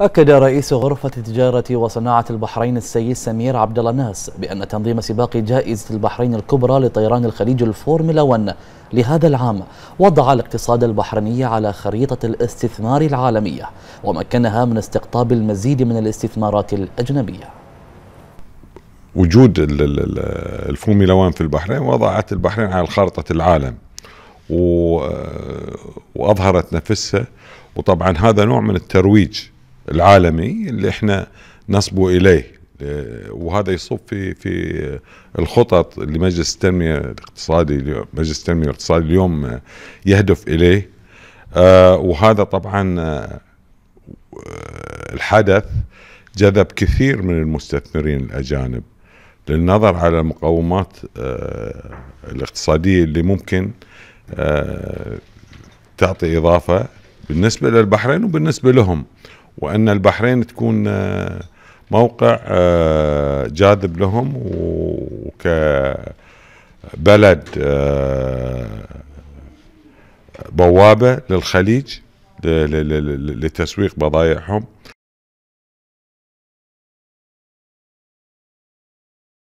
أكد رئيس غرفة التجارة وصناعة البحرين السيد سمير عبد الله ناس بأن تنظيم سباق جائزة البحرين الكبرى لطيران الخليج الفورمولا 1 لهذا العام وضع الاقتصاد البحريني على خريطة الاستثمار العالمية ومكنها من استقطاب المزيد من الاستثمارات الأجنبية. وجود الفورمولا 1 في البحرين وضعت البحرين على خارطة العالم واظهرت نفسها وطبعا هذا نوع من الترويج العالمي اللي احنا نصبو اليه وهذا يصب في في الخطط اللي مجلس التنميه الاقتصادي مجلس التنميه الاقتصادي اليوم يهدف اليه آه، وهذا طبعا آه، الحدث جذب كثير من المستثمرين الاجانب للنظر على المقومات آه، الاقتصاديه اللي ممكن تعطي اضافه بالنسبه للبحرين وبالنسبه لهم وان البحرين تكون آه، موقع آه، جاذب لهم وكبلد آه، بوابه للخليج لتسويق بضايعهم